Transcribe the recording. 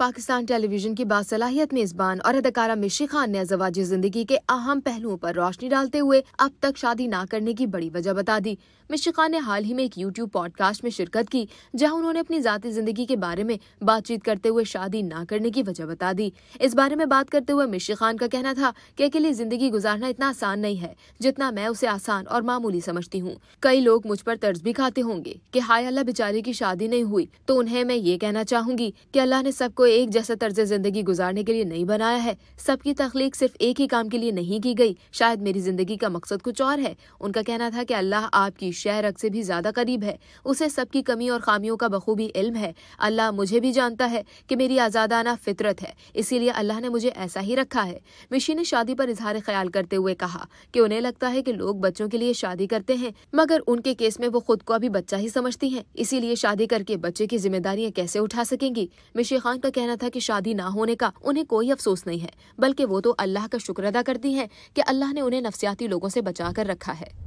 Pakistan television की बासलाहियत मेजबान और अदाकारा मिशी खान ने जवाजी जिंदगी के अहम पहलुओं पर रोशनी डालते हुए अब तक शादी ना करने की बड़ी वजह बता दी मिशी खान ने हाल ही में एक यूट्यूब पॉडकास्ट में शिरकत की जहां उन्होंने अपनी जाती जिंदगी के बारे में बातचीत करते हुए शादी न करने की वजह बता दी इस बारे में बात करते हुए मिशी खान का कहना था कि अकेले जिंदगी गुजारना इतना आसान नहीं है जितना मैं उसे आसान और मामूली समझती हूँ कई लोग मुझ पर तर्ज भी खाते होंगे की हाय अल्लाह बेचारी की शादी नहीं हुई तो उन्हें मैं ये कहना चाहूंगी की अल्लाह ने सबको एक जैसा तर्ज जिंदगी गुजारने के लिए नहीं बनाया है सबकी तख्लीक सिर्फ एक ही काम के लिए नहीं की गई शायद मेरी जिंदगी का मकसद कुछ और है उनका कहना था कि अल्लाह आपकी शहरक से भी ज्यादा करीब है उसे सबकी कमी और खामियों का बखूबी इल्म है अल्लाह मुझे भी जानता है कि मेरी आज़ादाना फितरत है इसीलिए अल्लाह ने मुझे ऐसा ही रखा है मिशी ने शादी पर इजहार ख्याल करते हुए कहा कि उन्हें लगता है कि लोग बच्चों के लिए शादी करते हैं मगर उनके केस में वो खुद को अभी बच्चा ही समझती हैं इसीलिए शादी करके बच्चे की जिम्मेदारियां कैसे उठा सकेंगी मिशी खान का कहना था कि शादी ना होने का उन्हें कोई अफसोस नहीं है बल्कि वो तो अल्लाह का शुक्र अदा करती हैं कि अल्लाह ने उन्हें नफसियाती लोगों से बचा कर रखा है